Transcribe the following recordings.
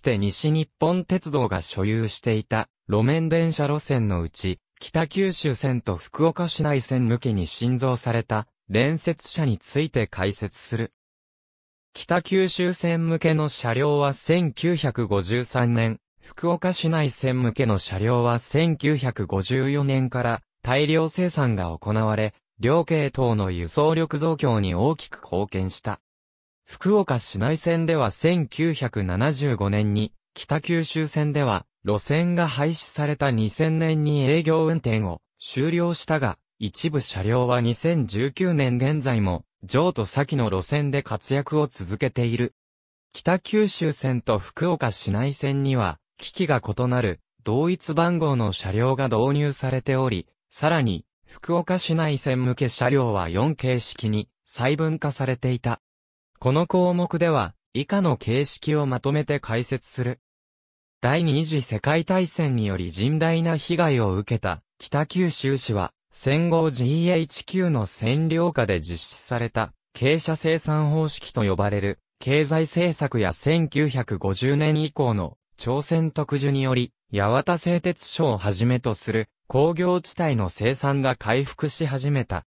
つて西日本鉄道が所有していた路面電車路線のうち、北九州線と福岡市内線向けに新造された連接車について解説する。北九州線向けの車両は1953年、福岡市内線向けの車両は1954年から大量生産が行われ、両系統の輸送力増強に大きく貢献した。福岡市内線では1975年に、北九州線では、路線が廃止された2000年に営業運転を終了したが、一部車両は2019年現在も、上と先の路線で活躍を続けている。北九州線と福岡市内線には、機器が異なる、同一番号の車両が導入されており、さらに、福岡市内線向け車両は4形式に細分化されていた。この項目では、以下の形式をまとめて解説する。第二次世界大戦により甚大な被害を受けた北九州市は戦後 GHQ の占領下で実施された傾斜生産方式と呼ばれる経済政策や1950年以降の朝鮮特需により八幡製鉄所をはじめとする工業地帯の生産が回復し始めた。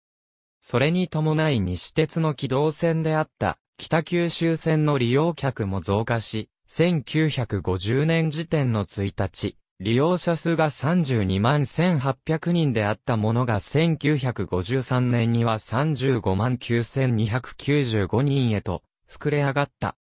それに伴い西鉄の機動線であった北九州線の利用客も増加し、1950年時点の1日、利用者数が32万1800人であったものが1953年には35万9295人へと膨れ上がった。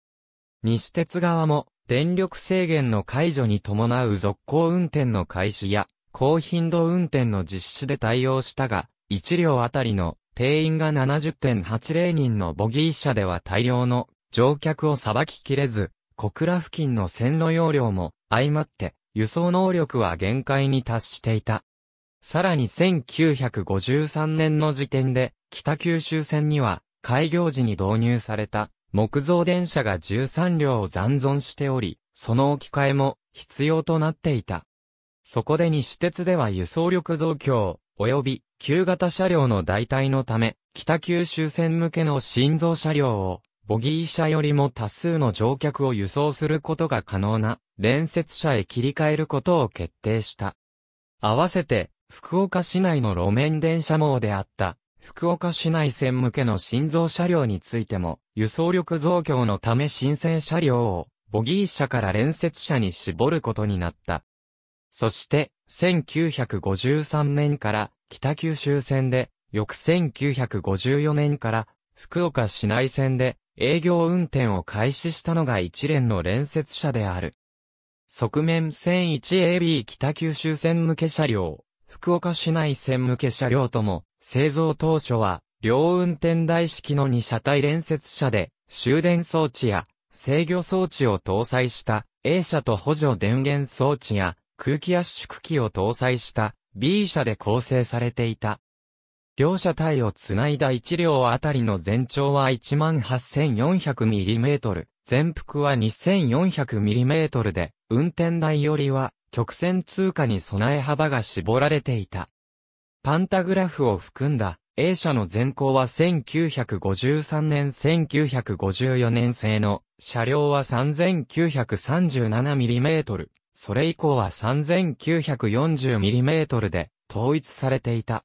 西鉄側も電力制限の解除に伴う続行運転の開始や高頻度運転の実施で対応したが、1両あたりの定員が70.80人のボギー車では大量の乗客をさばききれず、小倉付近の線路容量も相まって輸送能力は限界に達していた。さらに1953年の時点で北九州線には開業時に導入された木造電車が13両を残存しており、その置き換えも必要となっていた。そこで西鉄では輸送力増強及び旧型車両の代替のため、北九州線向けの新造車両を、ボギー車よりも多数の乗客を輸送することが可能な、連接車へ切り替えることを決定した。合わせて、福岡市内の路面電車網であった、福岡市内線向けの新造車両についても、輸送力増強のため新鮮車両を、ボギー車から連接車に絞ることになった。そして、1953年から北九州線で、翌1954年から福岡市内線で営業運転を開始したのが一連の連接車である。側面0 1AB 北九州線向け車両、福岡市内線向け車両とも、製造当初は、両運転台式の2車体連接車で、終電装置や制御装置を搭載した A 車と補助電源装置や空気圧縮機を搭載した B 社で構成されていた。両車体をつないだ1両あたりの全長は 18,400mm、全幅は 2,400mm で、運転台よりは曲線通過に備え幅が絞られていた。パンタグラフを含んだ A 社の全高は1953年1954年製の車両は 3937mm、それ以降は 3940mm で統一されていた。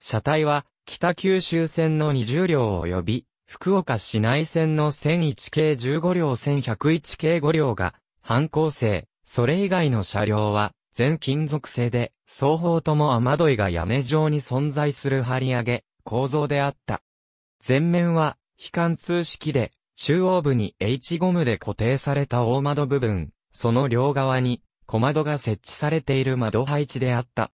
車体は北九州線の20両及び福岡市内線の1001系15両1101系5両が半抗性。それ以外の車両は全金属製で双方とも雨どいが屋根状に存在する張り上げ構造であった。前面は非貫通式で中央部に H ゴムで固定された大窓部分、その両側に小窓が設置されている窓配置であった。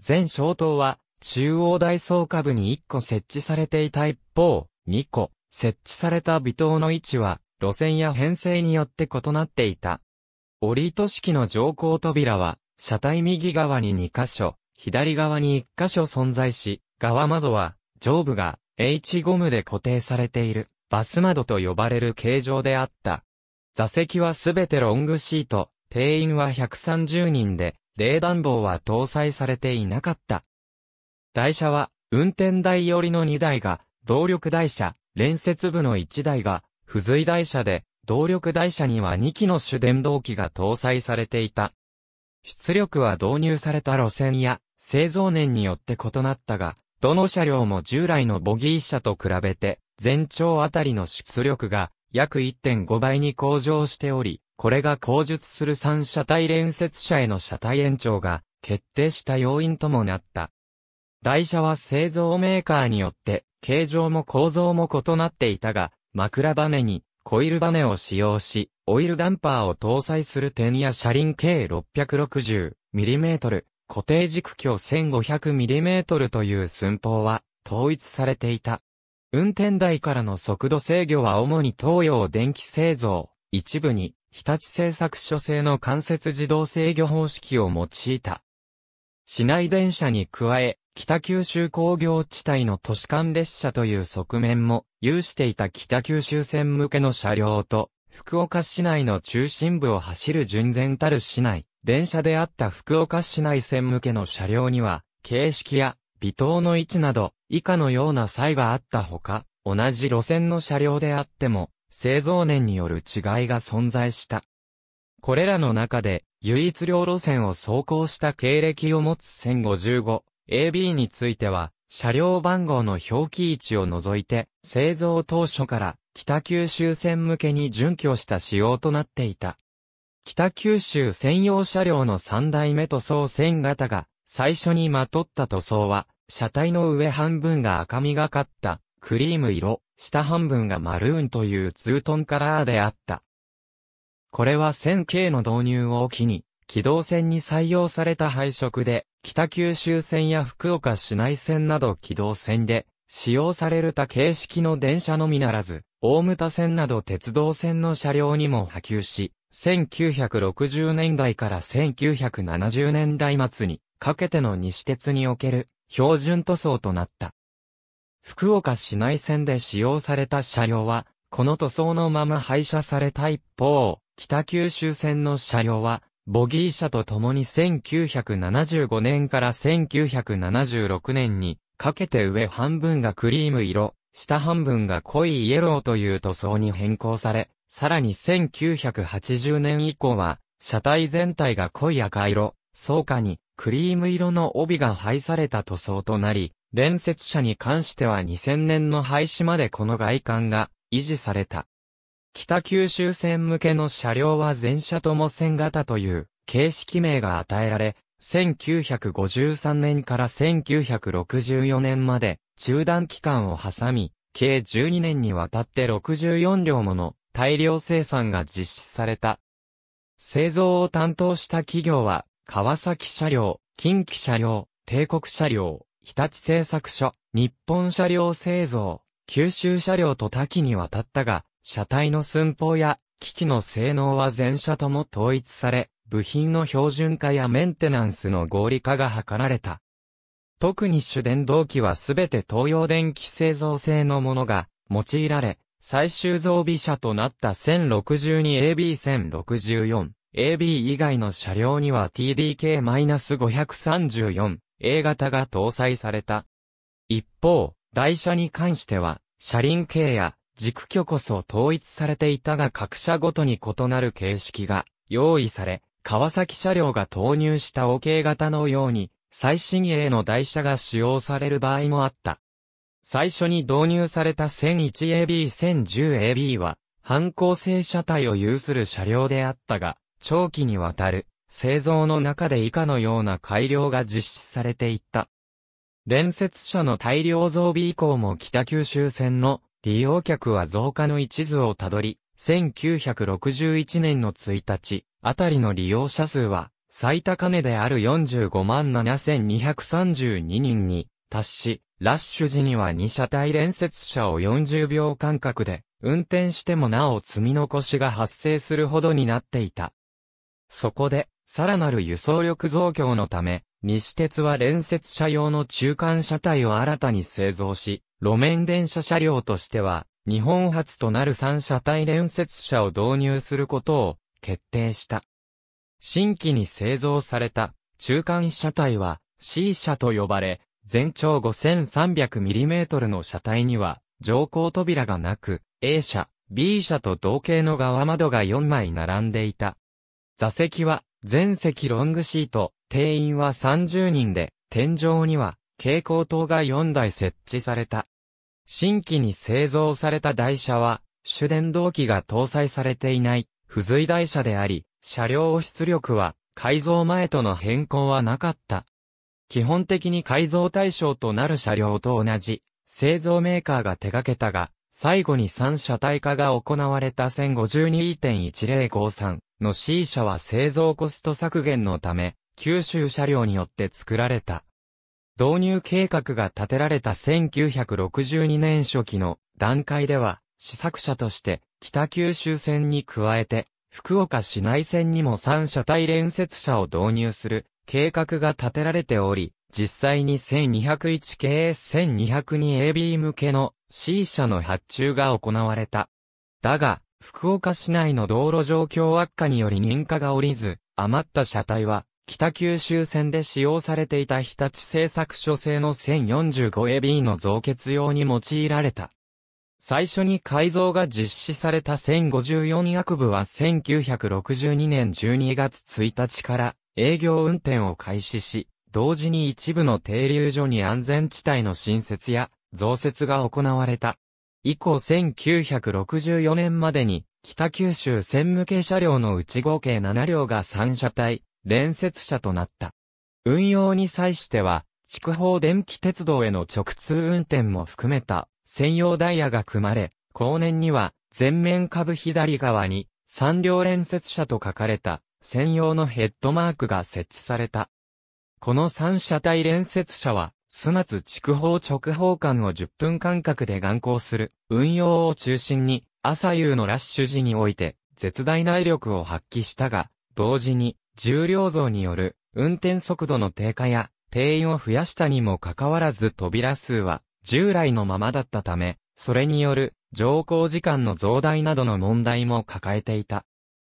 全小灯は中央大層下部に1個設置されていた一方、2個設置された微灯の位置は路線や編成によって異なっていた。折糸式の乗降扉は車体右側に2箇所、左側に1箇所存在し、側窓は上部が H ゴムで固定されているバス窓と呼ばれる形状であった。座席はすべてロングシート、定員は130人で、冷暖房は搭載されていなかった。台車は、運転台寄りの2台が、動力台車、連接部の1台が、付随台車で、動力台車には2機の主電動機が搭載されていた。出力は導入された路線や製造年によって異なったが、どの車両も従来のボギー車と比べて、全長あたりの出力が約1.5倍に向上しており、これが後述する3車体連接車への車体延長が決定した要因ともなった。台車は製造メーカーによって形状も構造も異なっていたが、枕バネにコイルバネを使用し、オイルダンパーを搭載する点や車輪計 660mm、固定軸距 1500mm という寸法は統一されていた。運転台からの速度制御は主に東洋電気製造、一部に日立製作所製の間接自動制御方式を用いた。市内電車に加え、北九州工業地帯の都市間列車という側面も有していた北九州線向けの車両と、福岡市内の中心部を走る純然たる市内、電車であった福岡市内線向けの車両には、形式や、微糖の位置など、以下のような差異があったほか、同じ路線の車両であっても、製造年による違いが存在した。これらの中で、唯一両路線を走行した経歴を持つ1055、AB については、車両番号の表記位置を除いて、製造当初から北九州線向けに準拠した仕様となっていた。北九州専用車両の3代目塗装線型が最初にまとった塗装は、車体の上半分が赤みがかったクリーム色、下半分がマルーンというツートンカラーであった。これは 1000K の導入を機に、機動線に採用された配色で、北九州線や福岡市内線など機動線で、使用される他形式の電車のみならず、大牟田線など鉄道線の車両にも波及し、1960年代から1970年代末にかけての西鉄における標準塗装となった。福岡市内線で使用された車両は、この塗装のまま廃車された一方、北九州線の車両は、ボギー車と共に1975年から1976年にかけて上半分がクリーム色、下半分が濃いイエローという塗装に変更され、さらに1980年以降は車体全体が濃い赤色、う下にクリーム色の帯が配された塗装となり、連接車に関しては2000年の廃止までこの外観が維持された。北九州線向けの車両は全車とも線型という形式名が与えられ、1953年から1964年まで中断期間を挟み、計12年にわたって64両もの大量生産が実施された。製造を担当した企業は川崎車両、近畿車両、帝国車両、日立製作所、日本車両製造、九州車両と多岐にわたったが、車体の寸法や機器の性能は全車とも統一され、部品の標準化やメンテナンスの合理化が図られた。特に主電動機はすべて東洋電機製造製のものが用いられ、最終増備車となった 1062AB1064 AB 以外の車両には TDK-534、A 型が搭載された。一方、台車に関しては、車輪形や軸距こそ統一されていたが各社ごとに異なる形式が用意され、川崎車両が投入した OK 型のように、最新鋭の台車が使用される場合もあった。最初に導入された 1001AB1010AB は、反抗性車体を有する車両であったが、長期にわたる製造の中で以下のような改良が実施されていった。連接車の大量増備以降も北九州線の利用客は増加の一途をたどり、1961年の1日、あたりの利用者数は、最高値である45万7232人に達し、ラッシュ時には2車体連接車を40秒間隔で運転してもなお積み残しが発生するほどになっていた。そこで、さらなる輸送力増強のため、西鉄は連接車用の中間車体を新たに製造し、路面電車車両としては、日本初となる3車体連接車を導入することを決定した。新規に製造された中間車体は C 車と呼ばれ、全長 5300mm の車体には乗降扉がなく、A 車、B 車と同型の側窓が4枚並んでいた。座席は全席ロングシート、定員は30人で、天井には蛍光灯が4台設置された。新規に製造された台車は、主電動機が搭載されていない、付随台車であり、車両出力は改造前との変更はなかった。基本的に改造対象となる車両と同じ、製造メーカーが手掛けたが、最後に三車体化が行われた1052.1053の C 車は製造コスト削減のため、九州車両によって作られた。導入計画が立てられた1962年初期の段階では、試作車として北九州線に加えて、福岡市内線にも三車体連接車を導入する計画が立てられており、実際に1201系 S1202AB 向けの C 社の発注が行われた。だが、福岡市内の道路状況悪化により認可が下りず、余った車体は、北九州線で使用されていた日立製作所製の 1045AB の増結用に用いられた。最初に改造が実施された1054役部は1962年12月1日から営業運転を開始し、同時に一部の停留所に安全地帯の新設や増設が行われた。以降1964年までに、北九州専務系車両のうち合計7両が3車体、連接車となった。運用に際しては、筑豊電気鉄道への直通運転も含めた専用ダイヤが組まれ、後年には前面株左側に3両連接車と書かれた専用のヘッドマークが設置された。この3車体連接車は砂地区方直方間を10分間隔で眼光する運用を中心に朝夕のラッシュ時において絶大な威力を発揮したが、同時に重量増による運転速度の低下や定員を増やしたにもかかわらず扉数は従来のままだったため、それによる乗降時間の増大などの問題も抱えていた。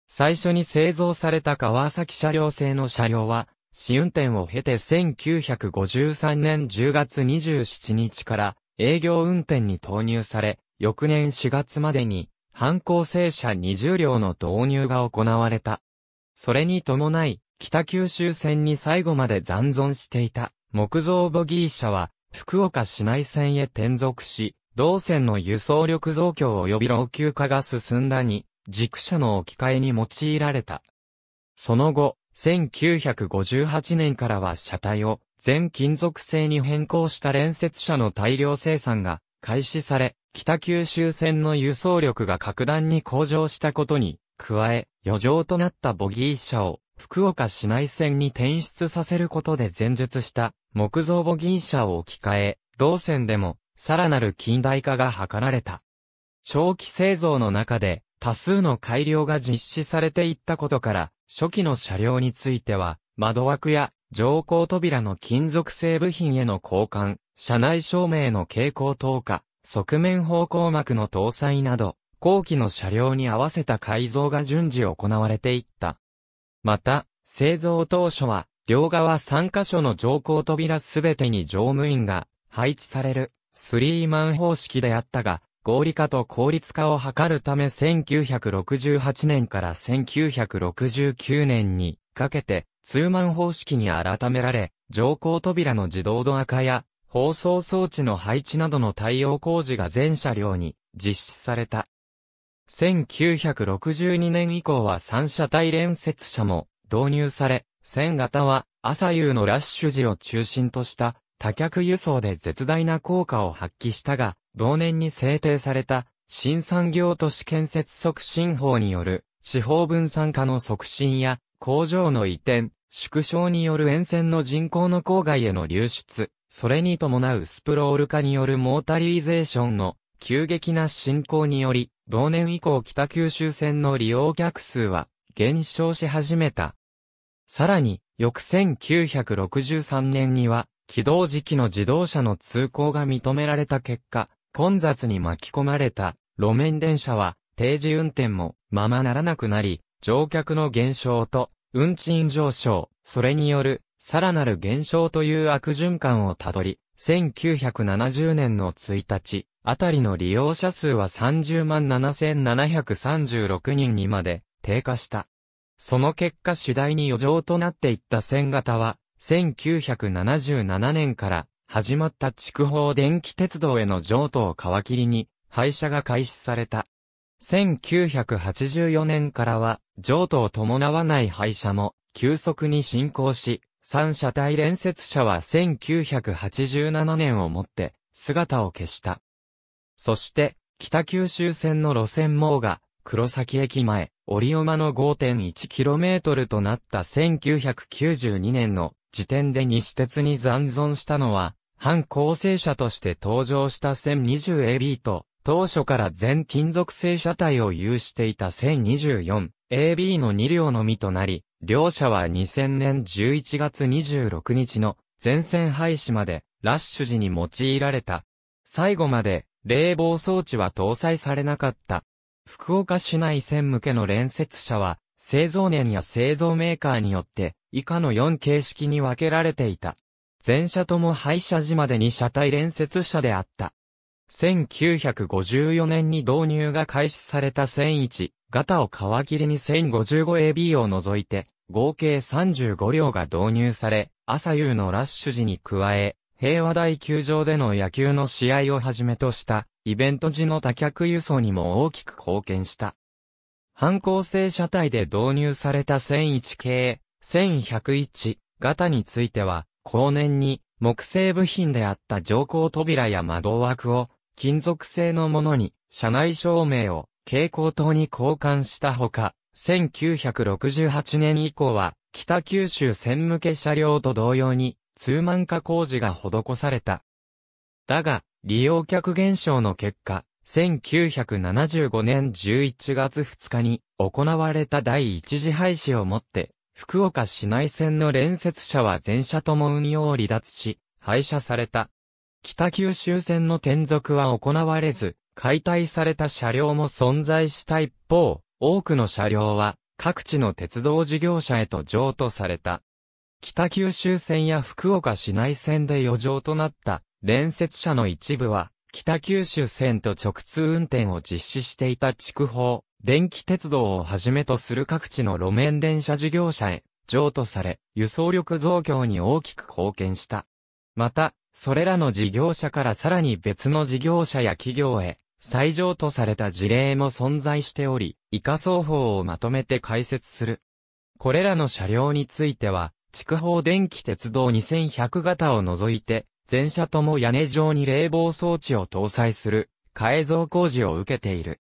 最初に製造された川崎車両製の車両は、試運転を経て1953年10月27日から営業運転に投入され、翌年4月までに、反抗生車20両の導入が行われた。それに伴い、北九州線に最後まで残存していた木造ボギー車は、福岡市内線へ転属し、同線の輸送力増強及び老朽化が進んだに、軸車の置き換えに用いられた。その後、1958年からは車体を全金属製に変更した連接車の大量生産が開始され、北九州線の輸送力が格段に向上したことに、加え、余剰となったボギー車を福岡市内線に転出させることで前述した木造ボギー車を置き換え、同線でもさらなる近代化が図られた。長期製造の中で多数の改良が実施されていったことから、初期の車両については、窓枠や乗降扉の金属製部品への交換、車内照明の蛍光灯化、側面方向膜の搭載など、後期の車両に合わせた改造が順次行われていった。また、製造当初は、両側3カ所の乗降扉すべてに乗務員が配置される、スリーマン方式であったが、合理化と効率化を図るため1968年から1969年にかけて、ツーマン方式に改められ、乗降扉の自動ドア化や、放送装置の配置などの対応工事が全車両に実施された。1962年以降は3車体連接車も導入され、1000型は朝夕のラッシュ時を中心とした多客輸送で絶大な効果を発揮したが、同年に制定された、新産業都市建設促進法による、地方分散化の促進や、工場の移転、縮小による沿線の人口の郊外への流出、それに伴うスプロール化によるモータリーゼーションの急激な進行により、同年以降北九州線の利用客数は減少し始めた。さらに、翌1963年には、起動時期の自動車の通行が認められた結果、混雑に巻き込まれた路面電車は定時運転もままならなくなり、乗客の減少と運賃上昇、それによるさらなる減少という悪循環をたどり、1970年の1日、あたりの利用者数は30万7736人にまで低下した。その結果次第に余剰となっていった線型は、1977年から始まった筑豊電気鉄道への譲渡を皮切りに、廃車が開始された。1984年からは、譲渡を伴わない廃車も、急速に進行し、三車体連接車は1987年をもって、姿を消した。そして、北九州線の路線網が、黒崎駅前、折山の 5.1km となった1992年の時点で西鉄に残存したのは、反構成車として登場した 1020AB と、当初から全金属製車体を有していた 1024AB の2両のみとなり、両車は2000年11月26日の全線廃止までラッシュ時に用いられた。最後まで冷房装置は搭載されなかった。福岡市内線向けの連接車は製造年や製造メーカーによって以下の4形式に分けられていた。全車とも廃車時までに車体連接車であった。1954年に導入が開始された1001型を皮切りに 1055AB を除いて、合計35両が導入され、朝夕のラッシュ時に加え、平和大球場での野球の試合をはじめとした、イベント時の多客輸送にも大きく貢献した。反抗性車体で導入された1001系、1101型については、後年に木製部品であった乗降扉や窓枠を金属製のものに車内照明を蛍光灯に交換したほか、1968年以降は北九州線向け車両と同様に通満化工事が施された。だが、利用客減少の結果、1975年11月2日に行われた第一次廃止をもって福岡市内線の連接車は全車とも運用を離脱し、廃車された。北九州線の転属は行われず、解体された車両も存在した一方、多くの車両は各地の鉄道事業者へと譲渡された。北九州線や福岡市内線で余剰となった連接車の一部は北九州線と直通運転を実施していた筑豊電気鉄道をはじめとする各地の路面電車事業者へ譲渡され、輸送力増強に大きく貢献した。また、それらの事業者からさらに別の事業者や企業へ再譲渡された事例も存在しており、以下双方をまとめて解説する。これらの車両については、筑豊電気鉄道2100型を除いて、全車とも屋根上に冷房装置を搭載する、改造工事を受けている。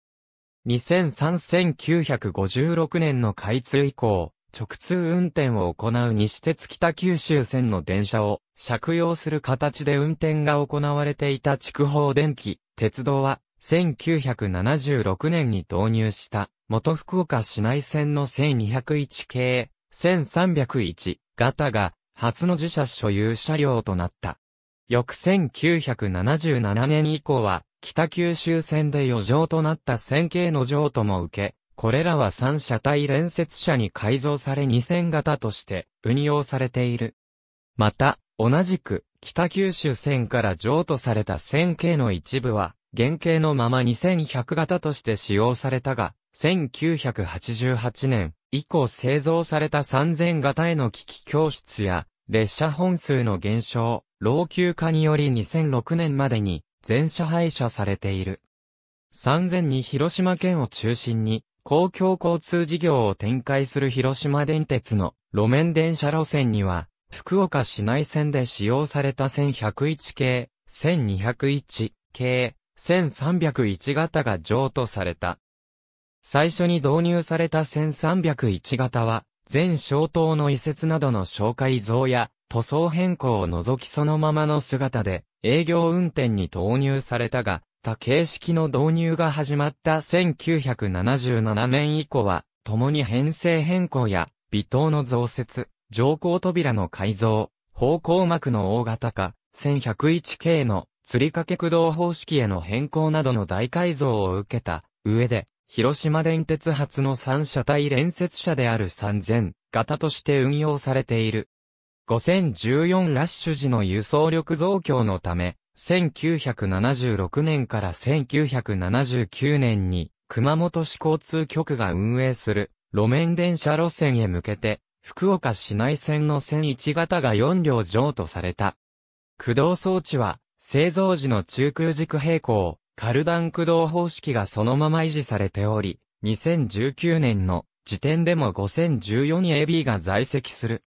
2003-1956年の開通以降、直通運転を行う西鉄北九州線の電車を借用する形で運転が行われていた筑豊電機、鉄道は1976年に導入した元福岡市内線の1201系、1301型が初の自社所有車両となった。翌1977年以降は北九州線で余剰となった線形の譲渡も受け、これらは三車体連接車に改造され2000型として運用されている。また、同じく、北九州線から譲渡された線形の一部は、原型のまま2100型として使用されたが、1988年以降製造された3000型への機器教室や、列車本数の減少、老朽化により2006年までに全車廃車されている。3000に広島県を中心に、公共交通事業を展開する広島電鉄の路面電車路線には、福岡市内線で使用された1101系、1201系、1301型が譲渡された。最初に導入された1301型は、全消灯の移設などの紹介増や、塗装変更を除きそのままの姿で営業運転に投入されたが、他形式の導入が始まった1977年以降は、共に編成変更や、微糖の増設、乗降扉の改造、方向膜の大型化、1101系の釣り掛け駆動方式への変更などの大改造を受けた上で、広島電鉄発の3車体連接車である3000型として運用されている。5014ラッシュ時の輸送力増強のため、1976年から1979年に、熊本市交通局が運営する路面電車路線へ向けて、福岡市内線の線1型が4両譲渡された。駆動装置は、製造時の中空軸平行、カルダン駆動方式がそのまま維持されており、2019年の時点でも 5014AB が在籍する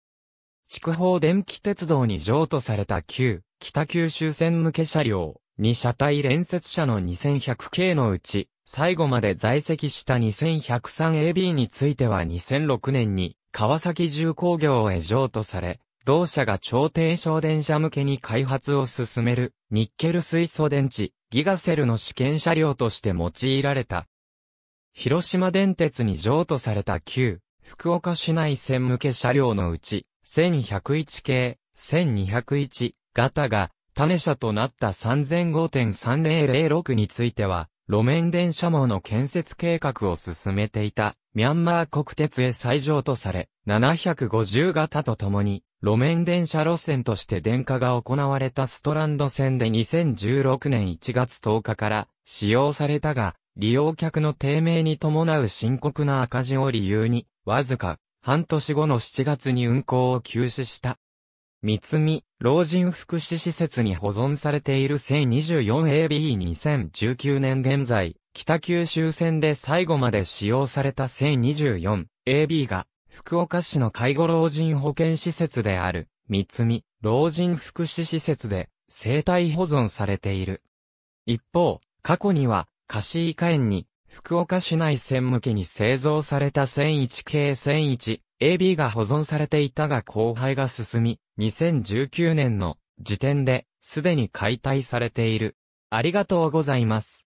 筑豊電気鉄道に譲渡された旧、北九州線向け車両、2車体連接車の2100系のうち、最後まで在籍した 2103AB については2006年に、川崎重工業へ譲渡され、同社が超低省電車向けに開発を進める、ニッケル水素電池、ギガセルの試験車両として用いられた。広島電鉄に譲渡された旧、福岡市内線向け車両のうち、1101系、1201型が種車となった3005.3006については、路面電車網の建設計画を進めていた、ミャンマー国鉄へ再上とされ、750型とともに、路面電車路線として電化が行われたストランド線で2016年1月10日から使用されたが、利用客の低迷に伴う深刻な赤字を理由に、わずか半年後の7月に運行を休止した。三つ見、老人福祉施設に保存されている 1024AB2019 年現在、北九州線で最後まで使用された 1024AB が、福岡市の介護老人保健施設である、三つ見、老人福祉施設で、生体保存されている。一方、過去には、貸し医カ園に、福岡市内線向けに製造された1001系1001 AB が保存されていたが荒廃が進み、2019年の時点ですでに解体されている。ありがとうございます。